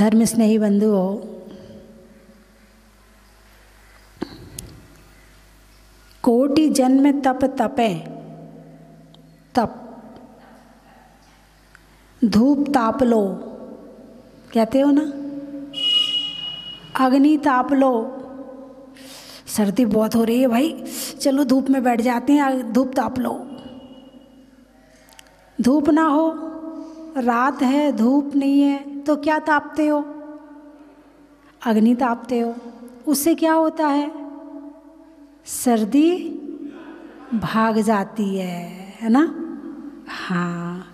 धर्म स्नेही बंधु कोटि जन्म तप तपे तप धूप ताप लो कहते हो ना अग्नि ताप लो सर्दी बहुत हो रही है भाई चलो धूप में बैठ जाते हैं धूप ताप लो धूप ना हो रात है धूप नहीं है तो क्या तापते हो अग्नि तापते हो उससे क्या होता है सर्दी भाग जाती है है ना हाँ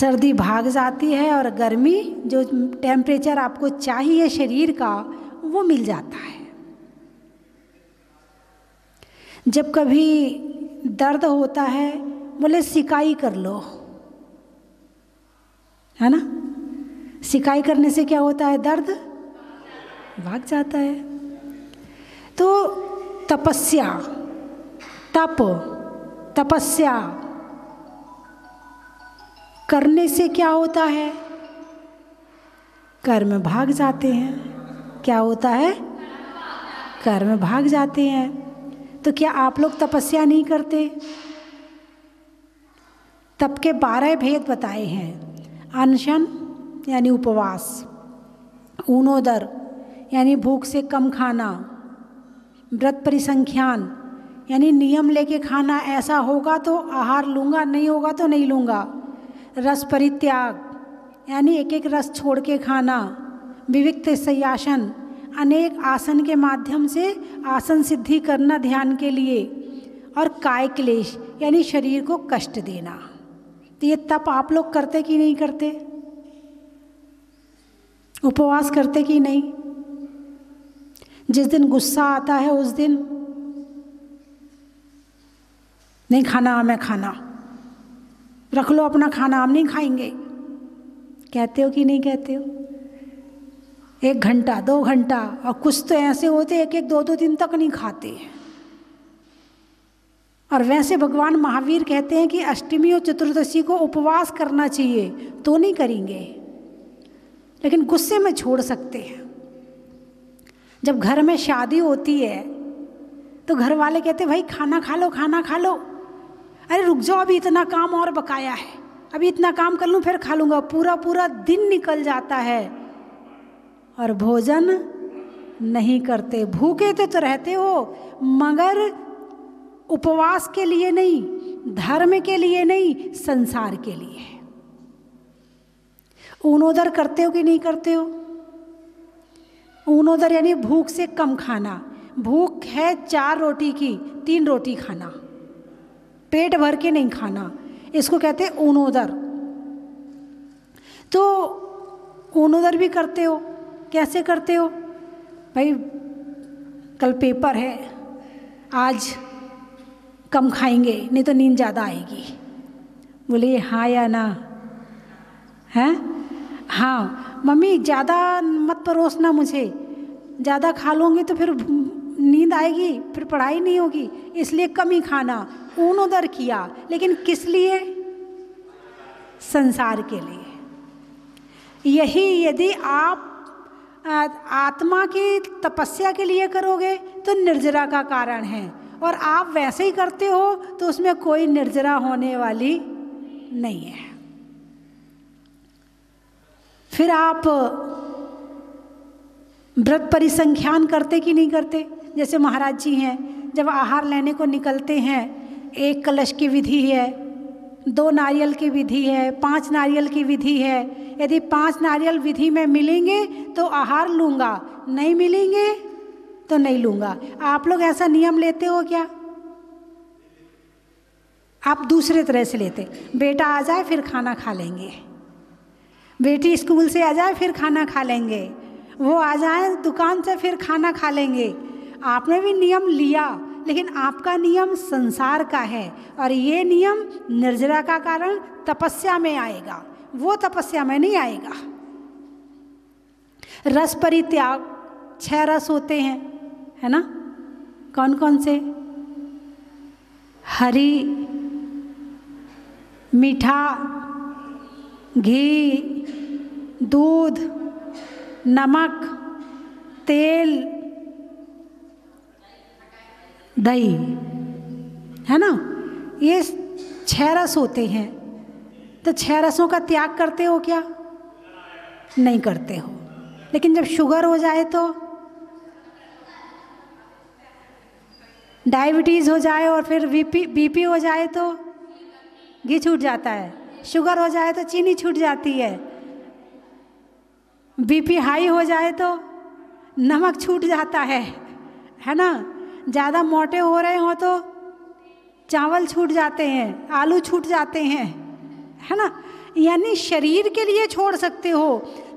सर्दी भाग जाती है और गर्मी जो टेम्परेचर आपको चाहिए शरीर का वो मिल जाता है जब कभी दर्द होता है बोले सिकाई कर लो है ना सिकाई करने से क्या होता है दर्द भाग जाता है तो तपस्या तप तपस्या करने से क्या होता है कर्म भाग जाते हैं क्या होता है कर्म भाग जाते हैं तो क्या आप लोग तपस्या नहीं करते तप के बारह भेद बताए हैं अनशन यानी उपवास ऊनोदर यानी भूख से कम खाना व्रत परिसंख्यान यानी नियम लेके खाना ऐसा होगा तो आहार लूँगा नहीं होगा तो नहीं लूँगा रस परित्याग यानी एक एक रस छोड़ के खाना विविक्त सयासन अनेक आसन के माध्यम से आसन सिद्धि करना ध्यान के लिए और काय क्लेश यानी शरीर को कष्ट देना तो ये तप आप लोग करते कि नहीं करते उपवास करते कि नहीं जिस दिन गुस्सा आता है उस दिन नहीं खाना हमें खाना रख लो अपना खाना हम नहीं खाएंगे कहते हो कि नहीं कहते हो एक घंटा दो घंटा और कुछ तो ऐसे होते एक एक दो दो दिन तक नहीं खाते हैं और वैसे भगवान महावीर कहते हैं कि अष्टमी और चतुर्दशी को उपवास करना चाहिए तो नहीं करेंगे लेकिन गुस्से में छोड़ सकते हैं जब घर में शादी होती है तो घर वाले कहते भाई खाना खा लो खाना खा लो अरे रुक जाओ अभी इतना काम और बकाया है अभी इतना काम कर लूँ फिर खा लूँगा पूरा पूरा दिन निकल जाता है और भोजन नहीं करते भूखे तो, तो रहते हो मगर उपवास के लिए नहीं धर्म के लिए नहीं संसार के लिए है ऊनोदर करते हो कि नहीं करते हो ऊनोदर यानी भूख से कम खाना भूख है चार रोटी की तीन रोटी खाना पेट भर के नहीं खाना इसको कहते हैं ऊनोदर तो ऊनोदर भी करते हो कैसे करते हो भाई कल पेपर है आज कम खाएंगे नहीं तो नींद ज़्यादा आएगी बोले हाँ या ना हैं हाँ मम्मी ज़्यादा मत परोसना मुझे ज़्यादा खा लूँगी तो फिर नींद आएगी फिर पढ़ाई नहीं होगी इसलिए कम ही खाना ऊन उदर किया लेकिन किस लिए संसार के लिए यही यदि आप आत्मा की तपस्या के लिए करोगे तो निर्जरा का कारण है और आप वैसे ही करते हो तो उसमें कोई निर्जरा होने वाली नहीं है फिर आप व्रत परिसंख्यान करते कि नहीं करते जैसे महाराज जी हैं जब आहार लेने को निकलते हैं एक कलश की विधि है दो नारियल की विधि है पांच नारियल की विधि है यदि पांच नारियल विधि में मिलेंगे तो आहार लूँगा नहीं मिलेंगे तो नहीं लूंगा आप लोग ऐसा नियम लेते हो क्या आप दूसरे तरह से लेते बेटा आ जाए फिर खाना खा लेंगे बेटी स्कूल से आ जाए फिर खाना खा लेंगे वो आ जाए दुकान से फिर खाना खा लेंगे आपने भी नियम लिया लेकिन आपका नियम संसार का है और ये नियम निर्जरा का कारण तपस्या में आएगा वो तपस्या में नहीं आएगा रस परित्याग छह रस होते हैं है ना कौन कौन से हरी मीठा घी दूध नमक तेल दही है ना ये छह रस होते हैं तो छह रसों का त्याग करते हो क्या नहीं करते हो लेकिन जब शुगर हो जाए तो डायबिटीज़ हो जाए और फिर बीपी बीपी हो जाए तो घी छूट जाता है शुगर हो जाए तो चीनी छूट जाती है बीपी हाई हो जाए तो नमक छूट जाता है है ना ज़्यादा मोटे हो रहे हों तो चावल छूट जाते हैं आलू छूट जाते हैं है ना यानी शरीर के लिए छोड़ सकते हो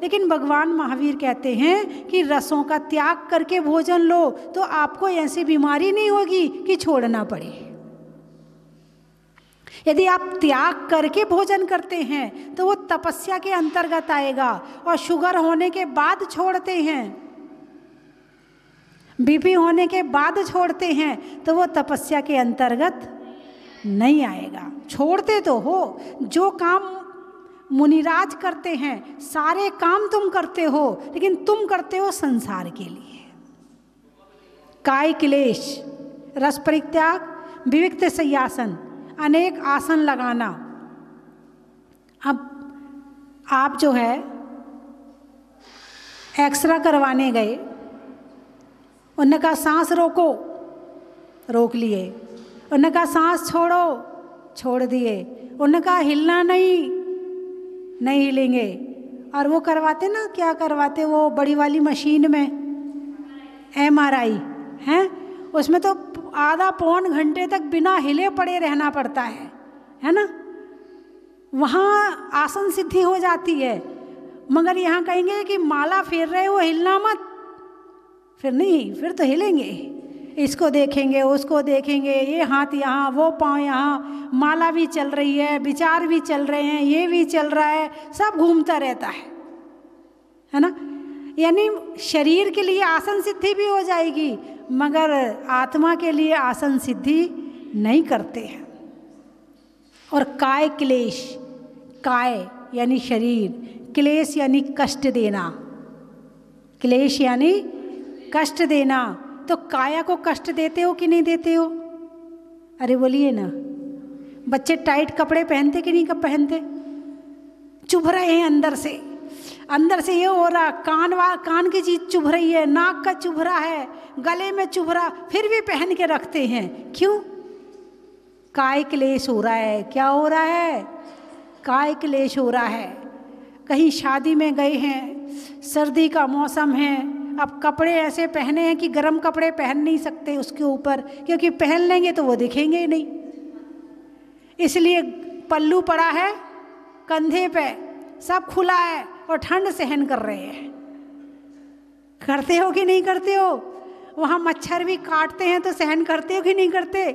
लेकिन भगवान महावीर कहते हैं कि रसों का त्याग करके भोजन लो तो आपको ऐसी बीमारी नहीं होगी कि छोड़ना पड़े यदि आप त्याग करके भोजन करते हैं तो वो तपस्या के अंतर्गत आएगा और शुगर होने के बाद छोड़ते हैं बीपी होने के बाद छोड़ते हैं तो वो तपस्या के अंतर्गत नहीं आएगा छोड़ते तो हो जो काम मुनिराज करते हैं सारे काम तुम करते हो लेकिन तुम करते हो संसार के लिए काय क्लेश रस परित्याग विविक्त सयासन अनेक आसन लगाना अब आप जो है एक्सरा करवाने गए उन्होंने कहा सांस रोको रोक लिए उन्होंने कहा सांस छोड़ो छोड़ दिए उन्होंने कहा हिलना नहीं नहीं हिलेंगे और वो करवाते ना क्या करवाते वो बड़ी वाली मशीन में एम आर आई है उसमें तो आधा पौन घंटे तक बिना हिले पड़े रहना पड़ता है है ना वहाँ आसन सिद्धि हो जाती है मगर यहाँ कहेंगे कि माला फेर रहे हो हिलना मत फिर नहीं फिर तो हिलेंगे इसको देखेंगे उसको देखेंगे ये हाथ यहाँ वो पाँव यहाँ माला भी चल रही है विचार भी चल रहे हैं ये भी चल रहा है सब घूमता रहता है है ना यानी शरीर के लिए आसन सिद्धि भी हो जाएगी मगर आत्मा के लिए आसन सिद्धि नहीं करते हैं और काय क्लेश काय यानी शरीर क्लेश यानी कष्ट देना क्लेश यानी कष्ट देना तो काया को कष्ट देते हो कि नहीं देते हो अरे बोलिए ना बच्चे टाइट कपड़े पहनते कि नहीं कब पहनते चुभ रहे हैं अंदर से अंदर से ये हो रहा कान वा कान की चीज़ चुभ रही है नाक का चुभ रहा है गले में चुभ रहा फिर भी पहन के रखते हैं क्यों काय क्लेश हो रहा है क्या हो रहा है काय क्लेश हो रहा है कहीं शादी में गए हैं सर्दी का मौसम है अब कपड़े ऐसे पहने हैं कि गर्म कपड़े पहन नहीं सकते उसके ऊपर क्योंकि पहन लेंगे तो वो दिखेंगे ही नहीं इसलिए पल्लू पड़ा है कंधे पे सब खुला है और ठंड सहन कर रहे हैं करते हो कि नहीं करते हो वहाँ मच्छर भी काटते हैं तो सहन करते हो कि नहीं करते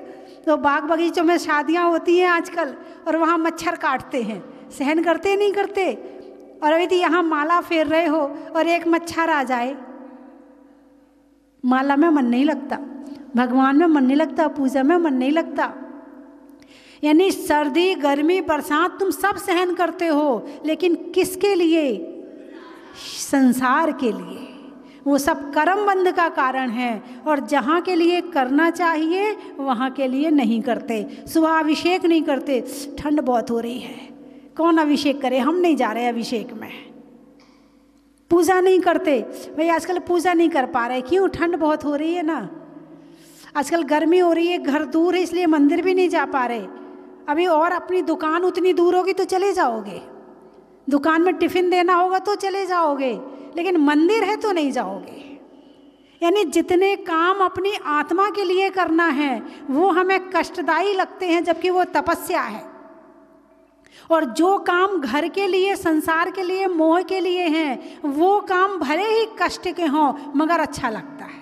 तो बाग बगीचों में शादियाँ होती हैं आजकल और वहाँ मच्छर काटते हैं सहन करते नहीं करते और अभी तो यहाँ माला फेर रहे हो और एक मच्छर आ जाए माला में मन नहीं लगता भगवान में मन नहीं लगता पूजा में मन नहीं लगता यानी सर्दी गर्मी बरसात तुम सब सहन करते हो लेकिन किसके लिए संसार के लिए वो सब कर्म बंद का कारण है और जहाँ के लिए करना चाहिए वहाँ के लिए नहीं करते सुबह अभिषेक नहीं करते ठंड बहुत हो रही है कौन अभिषेक करे हम नहीं जा रहे अभिषेक में पूजा नहीं करते भाई आजकल पूजा नहीं कर पा रहे क्यों ठंड बहुत हो रही है ना आजकल गर्मी हो रही है घर दूर है इसलिए मंदिर भी नहीं जा पा रहे अभी और अपनी दुकान उतनी दूर होगी तो चले जाओगे दुकान में टिफ़िन देना होगा तो चले जाओगे लेकिन मंदिर है तो नहीं जाओगे यानी जितने काम अपनी आत्मा के लिए करना है वो हमें कष्टदायी लगते हैं जबकि वो तपस्या है और जो काम घर के लिए संसार के लिए मोह के लिए हैं वो काम भले ही कष्ट के हों मगर अच्छा लगता है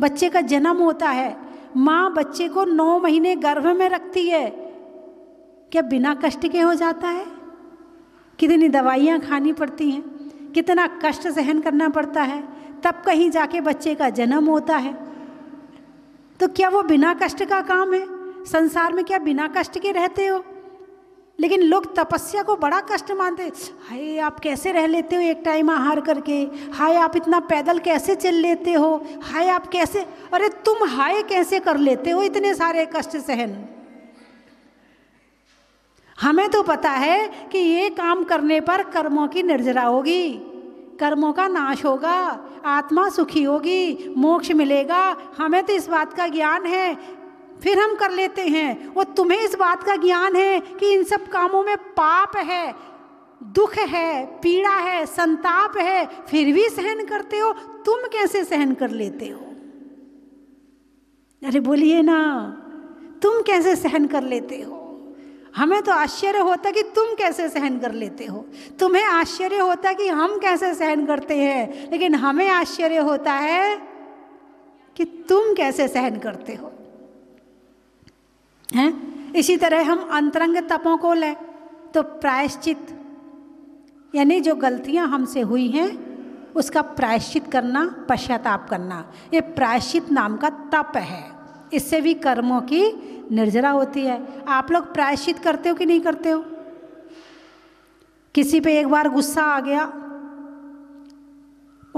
बच्चे का जन्म होता है माँ बच्चे को नौ महीने गर्भ में रखती है क्या बिना कष्ट के हो जाता है कितनी दवाइयाँ खानी पड़ती हैं कितना कष्ट सहन करना पड़ता है तब कहीं जाके बच्चे का जन्म होता है तो क्या वो बिना कष्ट का काम है संसार में क्या बिना कष्ट के रहते हो लेकिन लोग तपस्या को बड़ा कष्ट मानते हाय आप कैसे रह लेते हो एक टाइम आहार करके हाय आप इतना पैदल कैसे चल लेते हो हाय आप कैसे अरे तुम हाय कैसे कर लेते हो इतने सारे कष्ट सहन हमें तो पता है कि ये काम करने पर कर्मों की निर्जरा होगी कर्मों का नाश होगा आत्मा सुखी होगी मोक्ष मिलेगा हमें तो इस बात का ज्ञान है फिर हम कर लेते हैं और तुम्हें इस बात का ज्ञान है कि इन सब कामों में पाप है दुख है पीड़ा है संताप है फिर भी सहन करते हो तुम कैसे सहन कर लेते हो अरे बोलिए ना तुम कैसे सहन कर लेते हो हमें तो आश्चर्य होता कि तुम कैसे सहन कर लेते हो तुम्हें आश्चर्य होता कि हम कैसे सहन करते हैं लेकिन हमें आश्चर्य होता है कि तुम कैसे सहन करते हो हैं इसी तरह हम अंतरंग तपों को लें तो प्रायश्चित यानी जो गलतियां हमसे हुई हैं उसका प्रायश्चित करना पश्चाताप करना ये प्रायश्चित नाम का तप है इससे भी कर्मों की निर्जरा होती है आप लोग प्रायश्चित करते हो कि नहीं करते हो किसी पे एक बार गुस्सा आ गया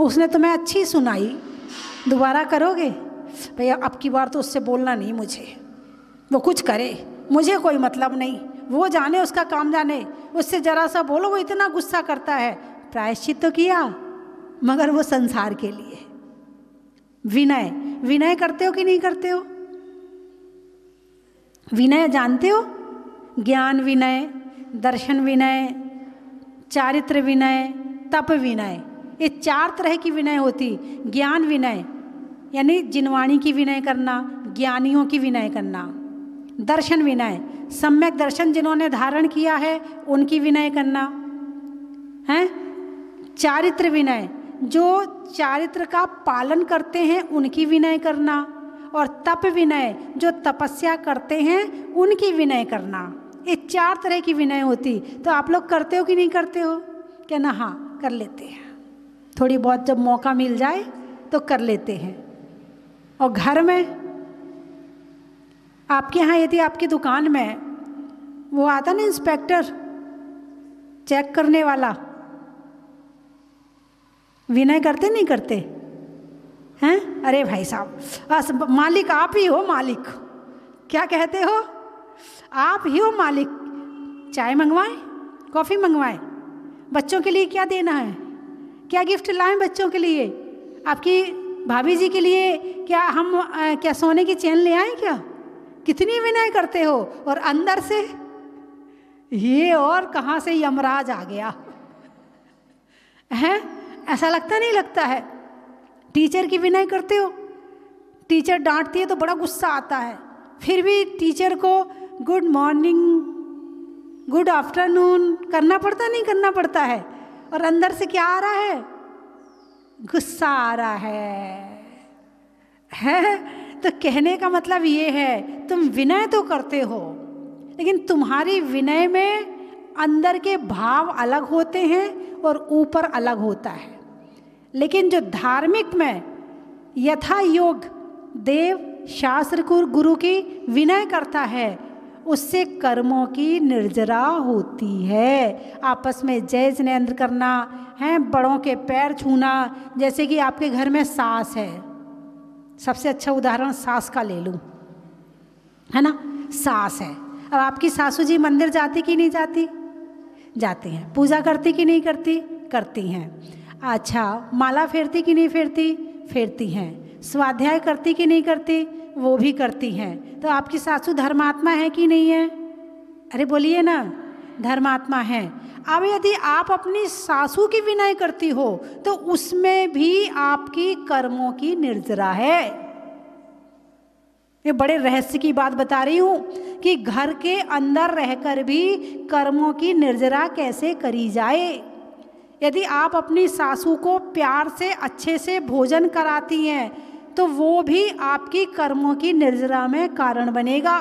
उसने तुम्हें अच्छी सुनाई दोबारा करोगे भैया अब की बार तो उससे बोलना नहीं मुझे वो कुछ करे मुझे कोई मतलब नहीं वो जाने उसका काम जाने उससे जरा सा बोलो वो इतना गुस्सा करता है प्रायश्चित तो किया मगर वो संसार के लिए विनय विनय करते हो कि नहीं करते हो विनय जानते हो ज्ञान विनय दर्शन विनय चारित्र विनय तप विनय ये चार तरह की विनय होती ज्ञान विनय यानी जिनवाणी की विनय करना ज्ञानियों की विनय करना दर्शन विनय सम्यक दर्शन जिन्होंने धारण किया है उनकी विनय करना है चारित्र विनय जो चारित्र का पालन करते हैं उनकी विनय करना और तप विनय जो तपस्या करते हैं उनकी विनय करना ये चार तरह की विनय होती तो आप लोग करते हो कि नहीं करते हो क्या ना हाँ कर लेते हैं थोड़ी बहुत जब मौका मिल जाए तो कर लेते हैं और घर में आपके यहाँ यदि आपकी दुकान में वो आता ना इंस्पेक्टर चेक करने वाला विनय करते नहीं करते हैं अरे भाई साहब अस मालिक आप ही हो मालिक क्या कहते हो आप ही हो मालिक चाय मंगवाएं कॉफ़ी मंगवाएं बच्चों के लिए क्या देना है क्या गिफ्ट लाएं बच्चों के लिए आपकी भाभी जी के लिए क्या हम आ, क्या सोने की चैन ले आएँ क्या कितनी विनय करते हो और अंदर से ये और कहाँ से यमराज आ गया हैं ऐसा लगता नहीं लगता है टीचर की विनय करते हो टीचर डांटती है तो बड़ा गुस्सा आता है फिर भी टीचर को गुड मॉर्निंग गुड आफ्टरनून करना पड़ता नहीं करना पड़ता है और अंदर से क्या आ रहा है गुस्सा आ रहा है है तो कहने का मतलब ये है तुम विनय तो करते हो लेकिन तुम्हारी विनय में अंदर के भाव अलग होते हैं और ऊपर अलग होता है लेकिन जो धार्मिक में यथा योग देव शास्त्र गुरु की विनय करता है उससे कर्मों की निर्जरा होती है आपस में जय जनेन्द्र करना है बड़ों के पैर छूना जैसे कि आपके घर में सास है सबसे अच्छा उदाहरण सास का ले लूँ है ना सास है अब आपकी सासू जी मंदिर जाती कि नहीं जाती जाती हैं पूजा करती कि नहीं करती करती हैं अच्छा माला फेरती कि नहीं फेरती फेरती हैं स्वाध्याय करती कि नहीं करती वो भी करती हैं तो आपकी सासू धर्मात्मा है कि नहीं है अरे बोलिए ना धर्मात्मा है अब यदि आप अपनी सासू की विनय करती हो तो उसमें भी आपकी कर्मों की निर्जरा है ये बड़े रहस्य की बात बता रही हूँ कि घर के अंदर रहकर भी कर्मों की निर्जरा कैसे करी जाए यदि आप अपनी सासू को प्यार से अच्छे से भोजन कराती हैं तो वो भी आपकी कर्मों की निर्जरा में कारण बनेगा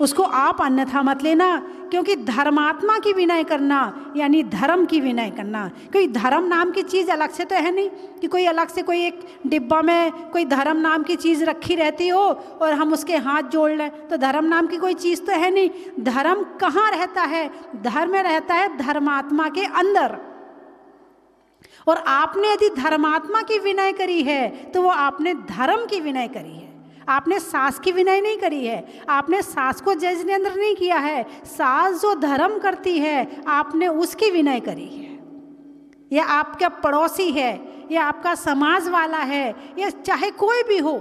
उसको आप अन्यथा मत लेना क्योंकि धर्मात्मा की विनय करना यानी धर्म की विनय करना क्योंकि धर्म नाम की चीज़ अलग से तो है नहीं कि कोई अलग से कोई एक डिब्बा में कोई धर्म नाम की चीज़ रखी रहती हो और हम उसके हाथ जोड़ लें तो धर्म नाम की कोई चीज़ तो है नहीं धर्म कहाँ रहता है धर्म रहता है धर्मात्मा के अंदर और आपने यदि धर्मात्मा की विनय करी है तो वो आपने धर्म की विनय करी है आपने सास की विनय नहीं करी है आपने सास को जज नहीं किया है सास जो धर्म करती है आपने उसकी विनय करी है यह आपका पड़ोसी है यह आपका समाज वाला है यह चाहे कोई भी हो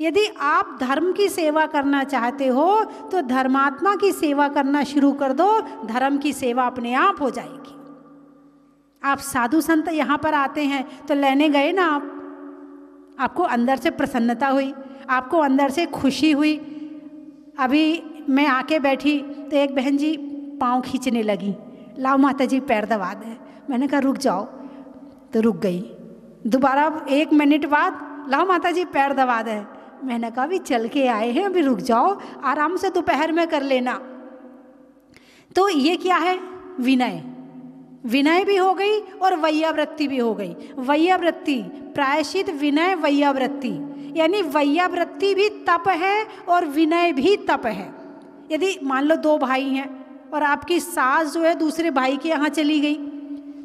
यदि आप धर्म की सेवा करना चाहते हो तो धर्मात्मा की सेवा करना शुरू कर दो धर्म की सेवा अपने आप हो जाएगी आप साधु संत यहाँ पर आते हैं तो लेने गए ना आप आपको अंदर से प्रसन्नता हुई आपको अंदर से खुशी हुई अभी मैं आके बैठी तो एक बहन जी पाँव खींचने लगी लाओ माता जी पैर दबा दें मैंने कहा रुक जाओ तो रुक गई दोबारा एक मिनट बाद लाओ माता जी पैर दबा दें मैंने कहा अभी चल के आए हैं अभी रुक जाओ आराम से दोपहर में कर लेना तो ये क्या है विनय विनय भी हो गई और वैयावृत्ति भी हो गई वैयावृत्ति प्रायश्चित विनय वैयावृत्ति यानी वैयावृत्ति भी तप है और विनय भी तप है यदि मान लो दो भाई हैं और आपकी सास जो है दूसरे भाई के यहाँ चली गई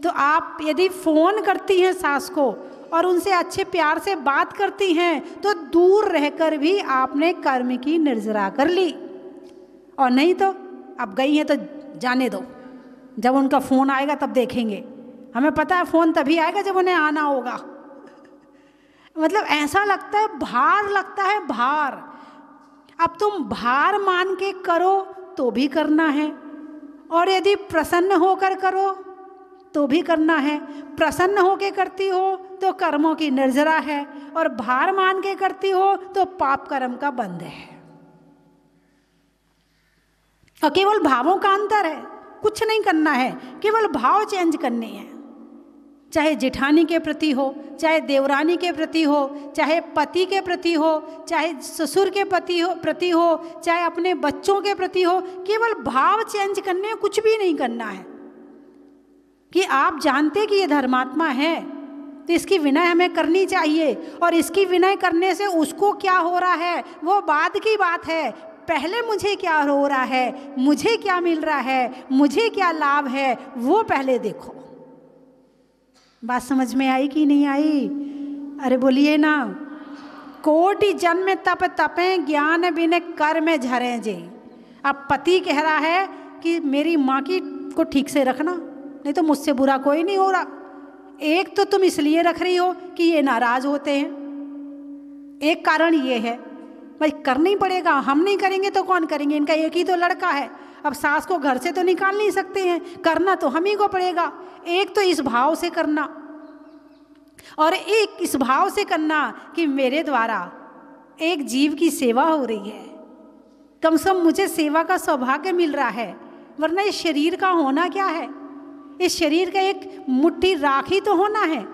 तो आप यदि फ़ोन करती हैं सास को और उनसे अच्छे प्यार से बात करती हैं तो दूर रहकर भी आपने कर्म की निर्जरा कर ली और नहीं तो अब गई हैं तो जाने दो जब उनका फ़ोन आएगा तब देखेंगे हमें पता है फ़ोन तभी आएगा जब उन्हें आना होगा मतलब ऐसा लगता है भार लगता है भार अब तुम भार मान के करो तो भी करना है और यदि प्रसन्न होकर करो तो भी करना है प्रसन्न होकर करती हो तो कर्मों की निर्जरा है और भार मान के करती हो तो पाप कर्म का बंध है और केवल भावों का अंतर है कुछ नहीं करना है केवल भाव चेंज करने हैं चाहे जेठानी के प्रति हो चाहे देवरानी के प्रति हो चाहे पति के प्रति हो चाहे ससुर के पति हो प्रति हो चाहे अपने बच्चों के प्रति हो केवल भाव चेंज करने कुछ भी नहीं करना है कि आप जानते कि ये धर्मात्मा है तो इसकी विनय हमें करनी चाहिए और इसकी विनय करने से उसको क्या हो रहा है वो बाद की बात है पहले मुझे क्या हो रहा है मुझे क्या मिल रहा है मुझे क्या लाभ है वो पहले देखो बात समझ में आई कि नहीं आई अरे बोलिए ना कोटि जन्म तप तपे ज्ञान बिन कर में झरें जे अब पति कह रहा है कि मेरी माँ की को ठीक से रखना नहीं तो मुझसे बुरा कोई नहीं हो रहा एक तो तुम इसलिए रख रही हो कि ये नाराज होते हैं एक कारण ये है भाई करना ही पड़ेगा हम नहीं करेंगे तो कौन करेंगे इनका एक ही तो लड़का है अब सास को घर से तो निकाल नहीं सकते हैं करना तो हम ही को पड़ेगा एक तो इस भाव से करना और एक इस भाव से करना कि मेरे द्वारा एक जीव की सेवा हो रही है कम से कम मुझे सेवा का सौभाग्य मिल रहा है वरना इस शरीर का होना क्या है इस शरीर का एक मुट्ठी राखी तो होना है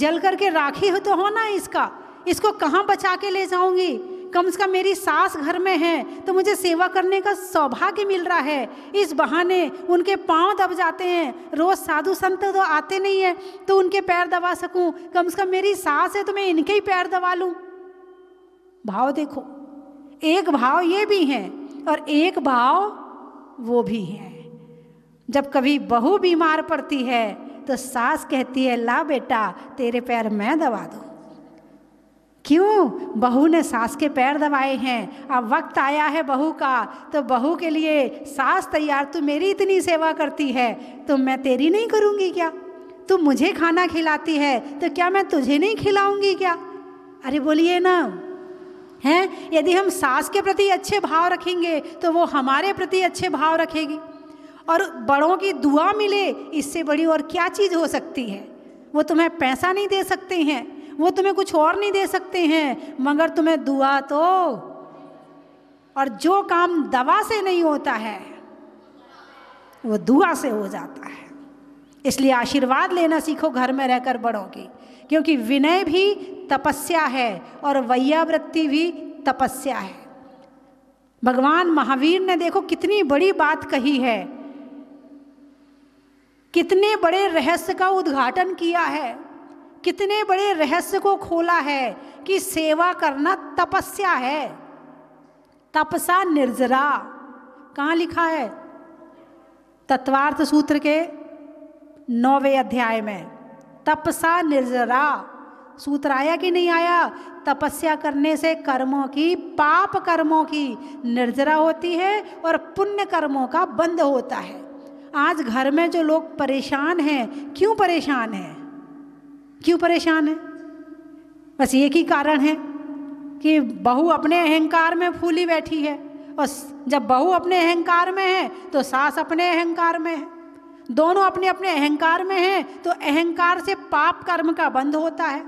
जल करके राखी हो तो होना है इसका इसको कहाँ बचा के ले जाऊंगी कम से कम मेरी सास घर में है तो मुझे सेवा करने का सौभाग्य मिल रहा है इस बहाने उनके पांव दब जाते हैं रोज़ साधु संत तो आते नहीं हैं तो उनके पैर दबा सकूं कम से कम मेरी सास है तो मैं इनके ही पैर दबा लूं भाव देखो एक भाव ये भी हैं और एक भाव वो भी है जब कभी बहू बीमार पड़ती है तो सास कहती है ला बेटा तेरे पैर मैं दबा दूँ क्यों बहू ने सास के पैर दबाए हैं अब वक्त आया है बहू का तो बहू के लिए सास तैयार तू मेरी इतनी सेवा करती है तो मैं तेरी नहीं करूँगी क्या तू मुझे खाना खिलाती है तो क्या मैं तुझे नहीं खिलाऊंगी क्या अरे बोलिए ना हैं यदि हम सास के प्रति अच्छे भाव रखेंगे तो वो हमारे प्रति अच्छे भाव रखेगी और बड़ों की दुआ मिले इससे बड़ी और क्या चीज़ हो सकती है वो तुम्हें पैसा नहीं दे सकते हैं वो तुम्हें कुछ और नहीं दे सकते हैं मगर तुम्हें दुआ तो और जो काम दवा से नहीं होता है वो दुआ से हो जाता है इसलिए आशीर्वाद लेना सीखो घर में रहकर बड़ों की क्योंकि विनय भी तपस्या है और वैयावृत्ति भी तपस्या है भगवान महावीर ने देखो कितनी बड़ी बात कही है कितने बड़े रहस्य का उद्घाटन किया है कितने बड़े रहस्य को खोला है कि सेवा करना तपस्या है तपसा निर्जरा कहाँ लिखा है तत्वार्थ सूत्र के नौवे अध्याय में तपसा निर्जरा सूत्र आया कि नहीं आया तपस्या करने से कर्मों की पाप कर्मों की निर्जरा होती है और पुण्य कर्मों का बंद होता है आज घर में जो लोग परेशान हैं क्यों परेशान हैं क्यों परेशान है बस एक ही कारण है कि बहू अपने अहंकार में फूली बैठी है और जब बहू अपने अहंकार में है तो सास अपने अहंकार में है दोनों अपने अपने अहंकार में हैं तो अहंकार से पाप कर्म का बंध होता है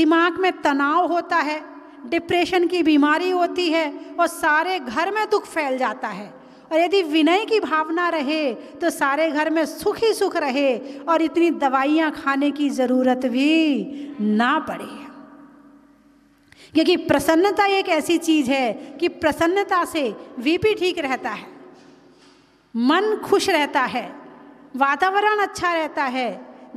दिमाग में तनाव होता है डिप्रेशन की बीमारी होती है और सारे घर में दुख फैल जाता है और यदि विनय की भावना रहे तो सारे घर में सुख ही सुख रहे और इतनी दवाइयाँ खाने की ज़रूरत भी ना पड़े क्योंकि प्रसन्नता एक ऐसी चीज़ है कि प्रसन्नता से वीपी ठीक रहता है मन खुश रहता है वातावरण अच्छा रहता है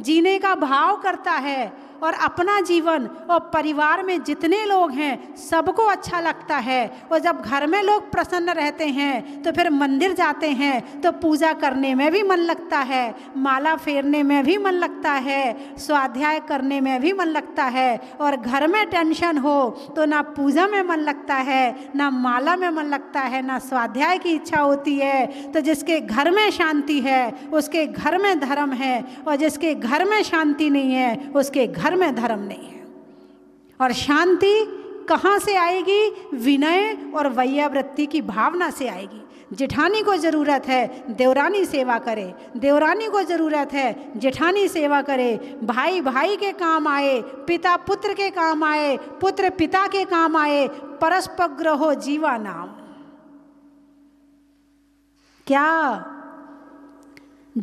जीने का भाव करता है और अपना जीवन और परिवार में जितने लोग हैं सबको अच्छा लगता है और जब घर में लोग प्रसन्न रहते हैं तो फिर मंदिर जाते हैं तो पूजा करने में भी मन लगता है माला फेरने में भी मन लगता है स्वाध्याय करने में भी मन लगता है और घर में टेंशन हो तो ना पूजा में मन लगता है ना माला में मन लगता है ना स्वाध्याय की इच्छा होती है तो जिसके घर में शांति है उसके घर में धर्म है और जिसके घर में शांति नहीं है उसके घर घर में धर्म नहीं है और शांति कहाँ से आएगी विनय और वैयावृत्ति की भावना से आएगी जेठानी को ज़रूरत है देवरानी सेवा करे देवरानी को ज़रूरत है जेठानी सेवा करे भाई भाई के काम आए पिता पुत्र के काम आए पुत्र पिता के काम आए परस्पर ग्रहो जीवा नाम क्या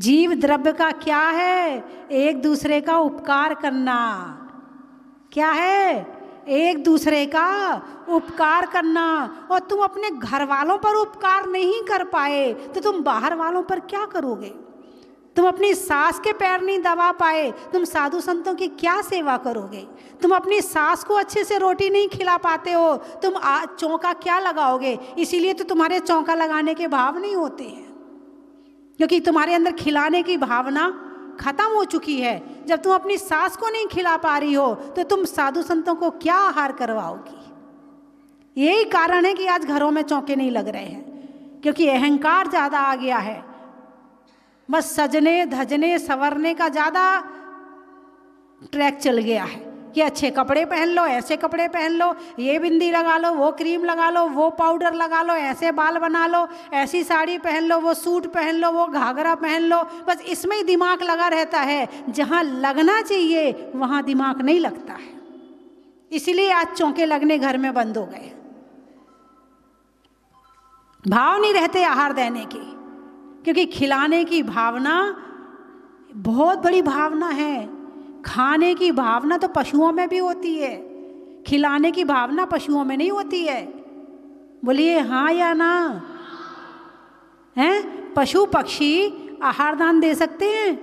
जीव द्रव्य का क्या है एक दूसरे का उपकार करना क्या है एक दूसरे का उपकार करना और तुम अपने घर वालों पर उपकार नहीं कर पाए तो तुम बाहर वालों पर क्या करोगे तुम अपनी सास के पैर नहीं दबा पाए तुम साधु संतों की क्या सेवा करोगे तुम अपनी सास को अच्छे से रोटी नहीं खिला पाते हो तुम चौका क्या लगाओगे इसीलिए तो तुम्हारे चौंका लगाने के भाव नहीं होते हैं क्योंकि तुम्हारे अंदर खिलाने की भावना खत्म हो चुकी है जब तुम अपनी सास को नहीं खिला पा रही हो तो तुम साधु संतों को क्या आहार करवाओगी यही कारण है कि आज घरों में चौके नहीं लग रहे हैं क्योंकि अहंकार ज़्यादा आ गया है बस सजने धजने संवरने का ज़्यादा ट्रैक चल गया है कि अच्छे कपड़े पहन लो ऐसे कपड़े पहन लो ये बिंदी लगा लो वो क्रीम लगा लो वो पाउडर लगा लो ऐसे बाल बना लो ऐसी साड़ी पहन लो वो सूट पहन लो वो घाघरा पहन लो बस इसमें ही दिमाग लगा रहता है जहाँ लगना चाहिए वहाँ दिमाग नहीं लगता है इसलिए आज चौंके लगने घर में बंद हो गए भाव नहीं रहते आहार देने की क्योंकि खिलाने की भावना बहुत बड़ी भावना है खाने की भावना तो पशुओं में भी होती है खिलाने की भावना पशुओं में नहीं होती है बोलिए हाँ या ना हैं पशु पक्षी आहार दान दे सकते हैं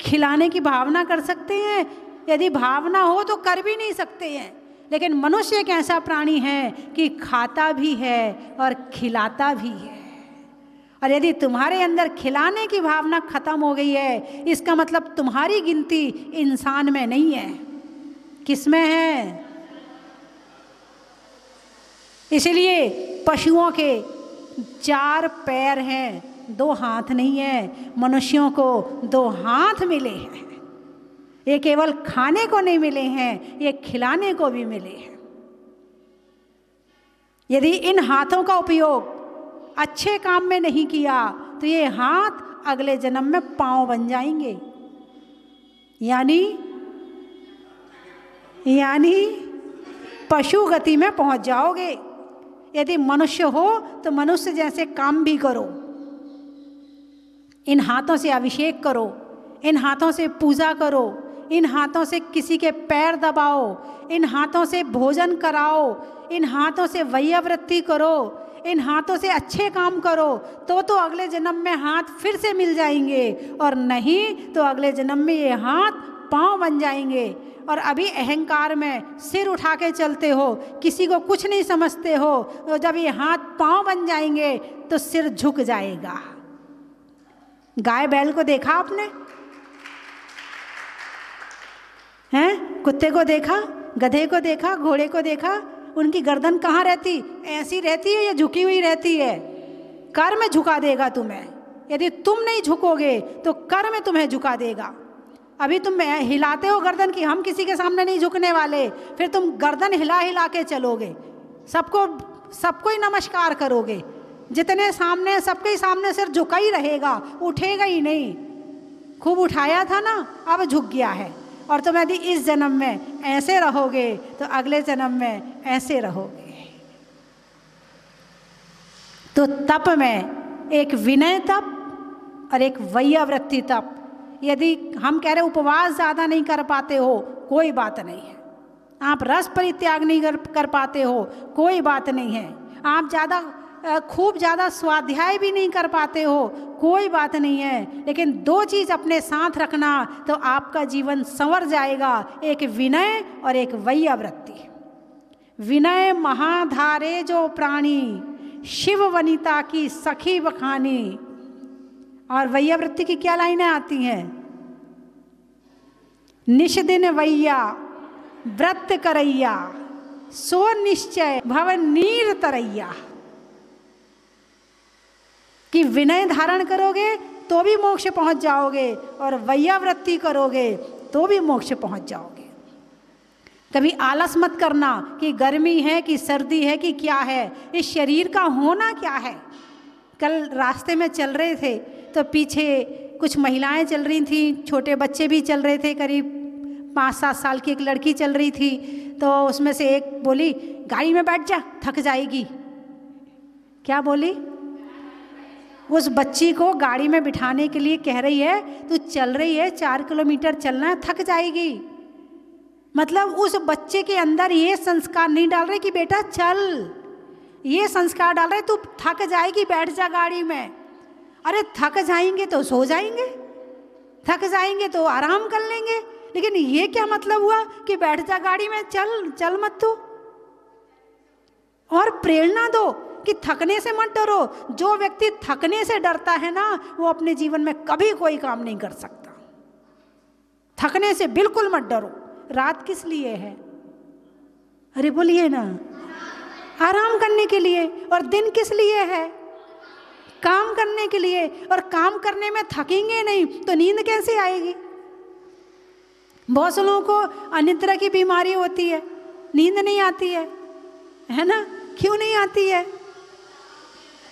खिलाने की भावना कर सकते हैं यदि भावना हो तो कर भी नहीं सकते हैं लेकिन मनुष्य एक ऐसा प्राणी है कि खाता भी है और खिलाता भी है और यदि तुम्हारे अंदर खिलाने की भावना खत्म हो गई है इसका मतलब तुम्हारी गिनती इंसान में नहीं है किस में है इसलिए पशुओं के चार पैर हैं दो हाथ नहीं है मनुष्यों को दो हाथ मिले हैं ये केवल खाने को नहीं मिले हैं ये खिलाने को भी मिले हैं यदि इन हाथों का उपयोग अच्छे काम में नहीं किया तो ये हाथ अगले जन्म में पांव बन जाएंगे यानी यानी पशु गति में पहुंच जाओगे यदि मनुष्य हो तो मनुष्य जैसे काम भी करो इन हाथों से अभिषेक करो इन हाथों से पूजा करो इन हाथों से किसी के पैर दबाओ इन हाथों से भोजन कराओ इन हाथों से वैयावृत्ति करो इन हाथों से अच्छे काम करो तो तो अगले जन्म में हाथ फिर से मिल जाएंगे और नहीं तो अगले जन्म में ये हाथ पाँव बन जाएंगे और अभी अहंकार में सिर उठा के चलते हो किसी को कुछ नहीं समझते हो तो जब ये हाथ पाँव बन जाएंगे तो सिर झुक जाएगा गाय बैल को देखा आपने हैं कुत्ते को देखा गधे को देखा घोड़े को देखा उनकी गर्दन कहाँ रहती ऐसी रहती है या झुकी हुई रहती है कर्म झुका देगा तुम्हें यदि तुम नहीं झुकोगे तो कर में तुम्हें झुका देगा अभी तुम हिलाते हो गर्दन की हम किसी के सामने नहीं झुकने वाले फिर तुम गर्दन हिला हिला के चलोगे सबको सबको ही नमस्कार करोगे जितने सामने सबके ही सामने सिर झुका ही रहेगा उठेगा ही नहीं खूब उठाया था ना अब झुक गया है और तुम तो यदि इस जन्म में ऐसे रहोगे तो अगले जन्म में ऐसे रहोगे तो तप में एक विनय तप और एक वैयावृत्ति तप यदि हम कह रहे उपवास ज़्यादा नहीं कर पाते हो कोई बात नहीं है आप रस परित्याग नहीं कर, पाते हो कोई बात नहीं है आप ज़्यादा खूब ज़्यादा स्वाध्याय भी नहीं कर पाते हो कोई बात नहीं है लेकिन दो चीज़ अपने साथ रखना तो आपका जीवन संवर जाएगा एक विनय और एक वैयावृत्ति विनय महाधारे जो प्राणी शिव वनिता की सखी बखानी और वैयावृत्ति की क्या लाइनें आती हैं निषदिन वैया व्रत करैया सो निश्चय भवन नीर तरैया कि विनय धारण करोगे तो भी मोक्ष पहुंच जाओगे और वैयावृत्ति करोगे तो भी मोक्ष पहुंच जाओगे कभी आलस मत करना कि गर्मी है कि सर्दी है कि क्या है इस शरीर का होना क्या है कल रास्ते में चल रहे थे तो पीछे कुछ महिलाएं चल रही थी छोटे बच्चे भी चल रहे थे करीब पाँच सात साल की एक लड़की चल रही थी तो उसमें से एक बोली गाड़ी में बैठ जा थक जाएगी क्या बोली उस बच्ची को गाड़ी में बिठाने के लिए कह रही है तू चल रही है चार किलोमीटर चलना है थक जाएगी मतलब उस बच्चे के अंदर ये संस्कार नहीं डाल रहे कि बेटा चल ये संस्कार डाल रहे तू थक जाएगी बैठ जा गाड़ी में अरे थक जाएंगे तो सो जाएंगे थक जाएंगे तो आराम कर लेंगे लेकिन ये क्या मतलब हुआ कि बैठ जा गाड़ी में चल चल मत तू और प्रेरणा दो कि थकने से मत डरो जो व्यक्ति थकने से डरता है ना वो अपने जीवन में कभी कोई काम नहीं कर सकता थकने से बिल्कुल मत डरो रात किस लिए है अरे बोलिए ना आराम करने के लिए और दिन किस लिए है काम करने के लिए और काम करने में थकेंगे नहीं तो नींद कैसे आएगी बहुत से लोगों को अनिद्रा की बीमारी होती है नींद नहीं आती है है ना क्यों नहीं आती है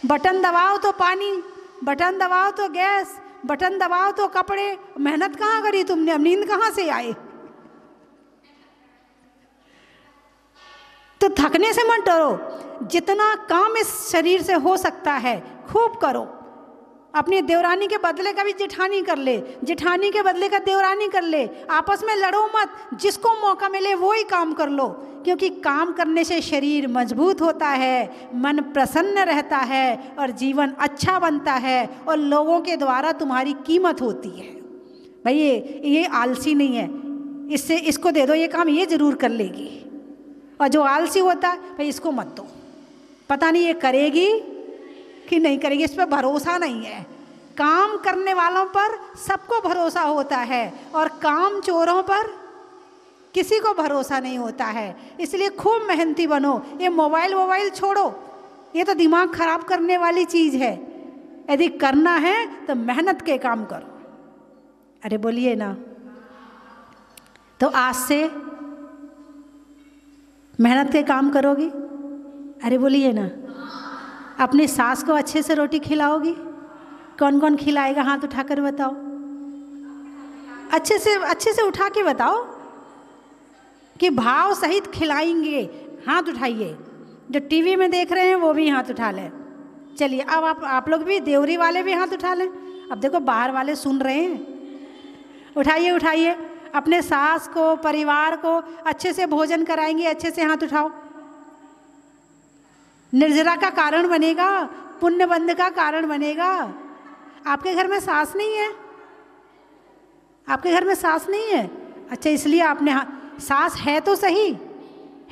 बटन दबाओ तो पानी बटन दबाओ तो गैस बटन दबाओ तो कपड़े मेहनत कहाँ करी तुमने अब नींद कहाँ से आए तो थकने से मत डरो जितना काम इस शरीर से हो सकता है खूब करो अपनी देवरानी के बदले का भी जेठानी कर ले जेठानी के बदले का देवरानी कर ले आपस में लड़ो मत जिसको मौका मिले वो ही काम कर लो क्योंकि काम करने से शरीर मजबूत होता है मन प्रसन्न रहता है और जीवन अच्छा बनता है और लोगों के द्वारा तुम्हारी कीमत होती है भाई ये ये आलसी नहीं है इससे इसको दे दो ये काम ये ज़रूर कर लेगी और जो आलसी होता है भाई इसको मत दो पता नहीं ये करेगी कि नहीं करेंगे इस पर भरोसा नहीं है काम करने वालों पर सबको भरोसा होता है और काम चोरों पर किसी को भरोसा नहीं होता है इसलिए खूब मेहनती बनो ये मोबाइल वोबाइल छोड़ो ये तो दिमाग खराब करने वाली चीज़ है यदि करना है तो मेहनत के काम करो अरे बोलिए ना तो आज से मेहनत के काम करोगी अरे बोलिए ना अपने सास को अच्छे से रोटी खिलाओगी कौन कौन खिलाएगा हाथ उठाकर बताओ अच्छे से अच्छे से उठा के बताओ कि भाव सहित खिलाएंगे हाथ उठाइए जो टीवी में देख रहे हैं वो भी हाथ उठा लें चलिए अब आप आप लोग भी देवरी वाले भी हाथ उठा लें अब देखो बाहर वाले सुन रहे हैं उठाइए उठाइए अपने सास को परिवार को अच्छे से भोजन कराएंगे अच्छे से हाथ उठाओ निर्जरा का कारण बनेगा पुण्यबंध का कारण बनेगा आपके घर में सास नहीं है आपके घर में सास नहीं है अच्छा इसलिए आपने सास है तो सही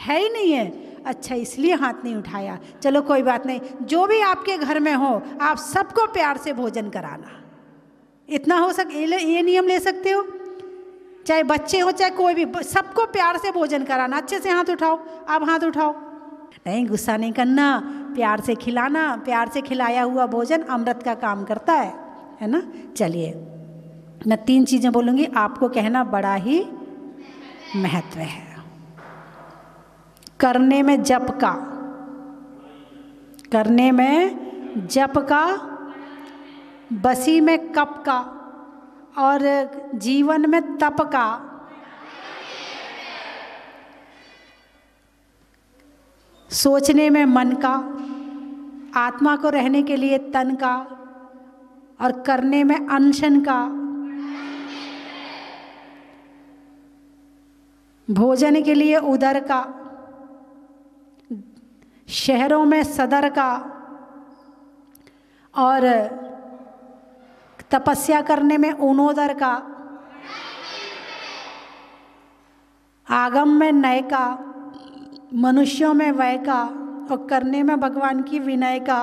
है ही नहीं है अच्छा इसलिए हाथ नहीं उठाया चलो कोई बात नहीं जो भी आपके घर में हो आप सबको प्यार से भोजन कराना इतना हो सक ये नियम ले सकते हो चाहे बच्चे हो चाहे कोई भी सबको प्यार से भोजन कराना अच्छे से हाथ उठाओ आप हाथ उठाओ नहीं गुस्सा नहीं करना प्यार से खिलाना प्यार से खिलाया हुआ भोजन अमृत का काम करता है है ना चलिए मैं तीन चीज़ें बोलूँगी आपको कहना बड़ा ही महत्व है करने में जप का करने में जप का बसी में कप का और जीवन में तप का सोचने में मन का आत्मा को रहने के लिए तन का और करने में अनशन का भोजन के लिए उदर का शहरों में सदर का और तपस्या करने में ऊनोदर का आगम में नय का मनुष्यों में वय का और करने में भगवान की विनय का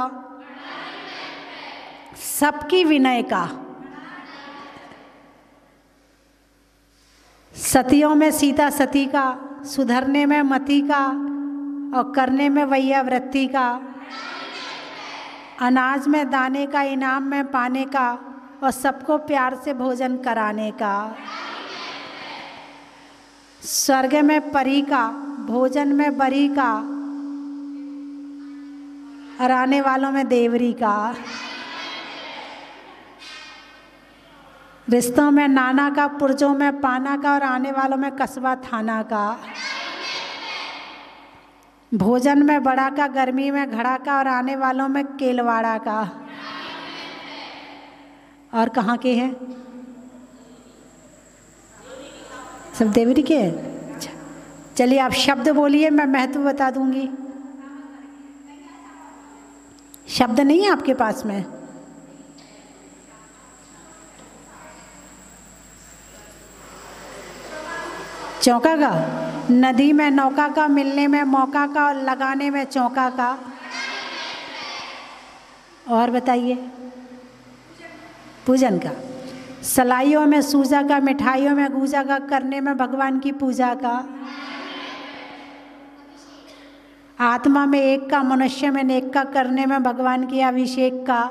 सबकी विनय का सतियों में सीता सती का सुधरने में मति का और करने में वैयावृत्ति का अनाज में दाने का इनाम में पाने का और सबको प्यार से भोजन कराने का स्वर्ग में परी का भोजन में बरी का और आने वालों में देवरी का रिश्तों में नाना का पुरजों में पाना का और आने वालों में कस्बा थाना का भोजन में बड़ा का गर्मी में घड़ा का और आने वालों में केलवाड़ा का और कहाँ के हैं सब देवरी के हैं चलिए आप शब्द बोलिए मैं महत्व बता दूंगी शब्द नहीं है आपके पास में चौका का नदी में नौका का मिलने में मौका का और लगाने में चौका का और बताइए पूजन का सलाइयों में सूजा का मिठाइयों में गूजा का करने में भगवान की पूजा का आत्मा में एक का मनुष्य में नेक का करने में भगवान की अभिषेक का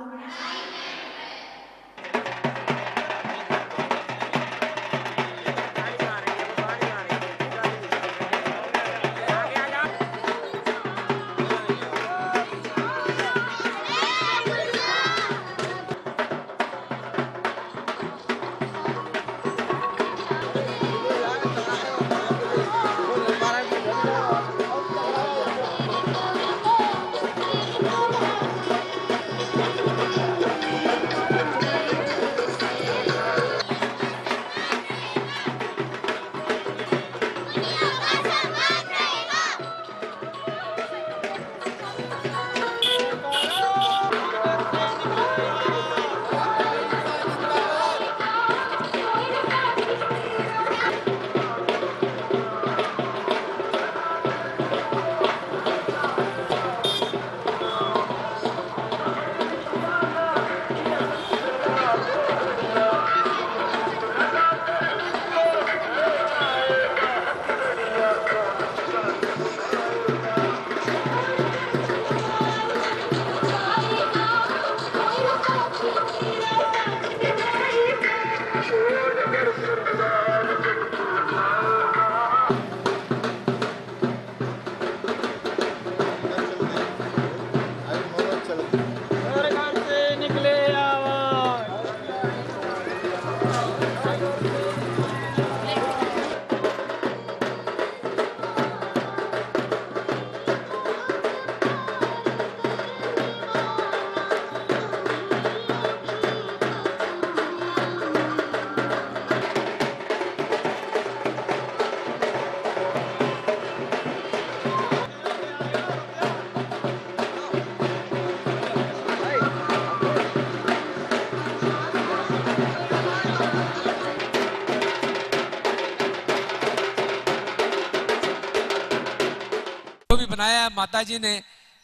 माताजी ने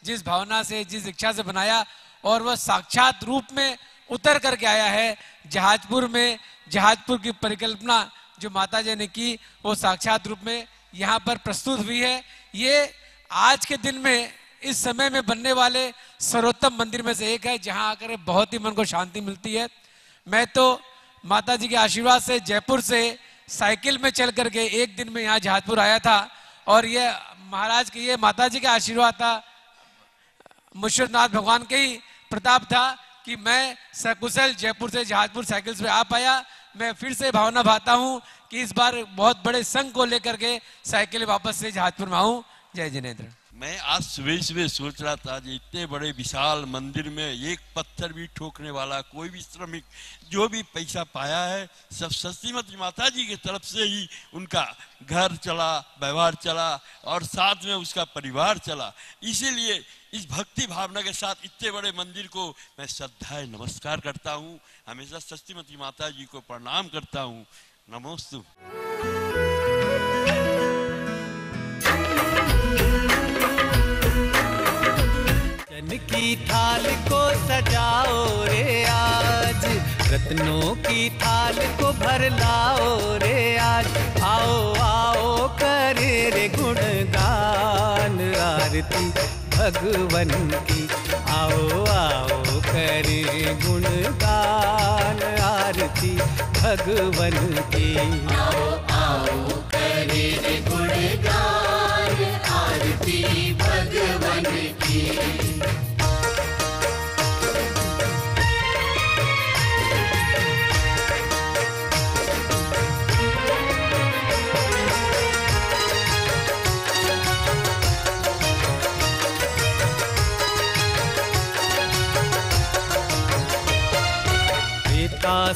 जिस भावना से जिस इच्छा से बनाया और वह साक्षात रूप में उतर करके आया है जहाजपुर में जहाजपुर की परिकल्पना जो माता जी ने की वो साक्षात रूप में यहाँ पर प्रस्तुत हुई है ये आज के दिन में इस समय में बनने वाले सर्वोत्तम मंदिर में से एक है जहाँ आकर बहुत ही मन को शांति मिलती है मैं तो माता जी के आशीर्वाद से जयपुर से साइकिल में चल करके एक दिन में यहाँ जहाजपुर आया था और यह महाराज के ये माता जी का आशीर्वाद था मुश्वरनाथ भगवान के ही प्रताप था कि मैं सकुशल जयपुर से जहाजपुर साइकिल्स पे आ पाया मैं फिर से भावना भाता हूँ कि इस बार बहुत बड़े संघ को लेकर के साइकिल वापस से जहाजपुर में आऊँ जय जिनेन्द्र मैं आज सुबह सुबह सोच रहा था जी इतने बड़े विशाल मंदिर में एक पत्थर भी ठोकने वाला कोई भी श्रमिक जो भी पैसा पाया है सब सस्तीमती माता जी की तरफ से ही उनका घर चला व्यवहार चला और साथ में उसका परिवार चला इसीलिए इस भक्ति भावना के साथ इतने बड़े मंदिर को मैं श्रद्धाए नमस्कार करता हूँ हमेशा सस्तीमती माता जी को प्रणाम करता हूँ नमोस्तु मन की थाल को सजाओ रे आज रत्नों की थाल को भर लाओ रे आज आओ आओ करे रे गुणगान आरती भगवन की आओ आओ करे गुणगान आरती भगवन की आओ आओ करे रे गुणगान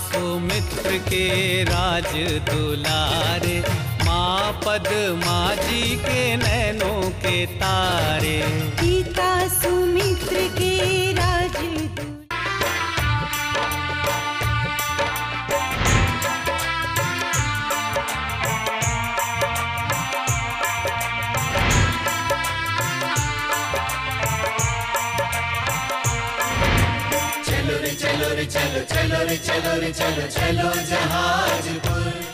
सुमित्र के राज दुलारे पदमा जी के नैनों के तारे गीता सुमित्र के चलो रे चलो रे चलो चलो रे चलो रे चलो चलो जहाज पर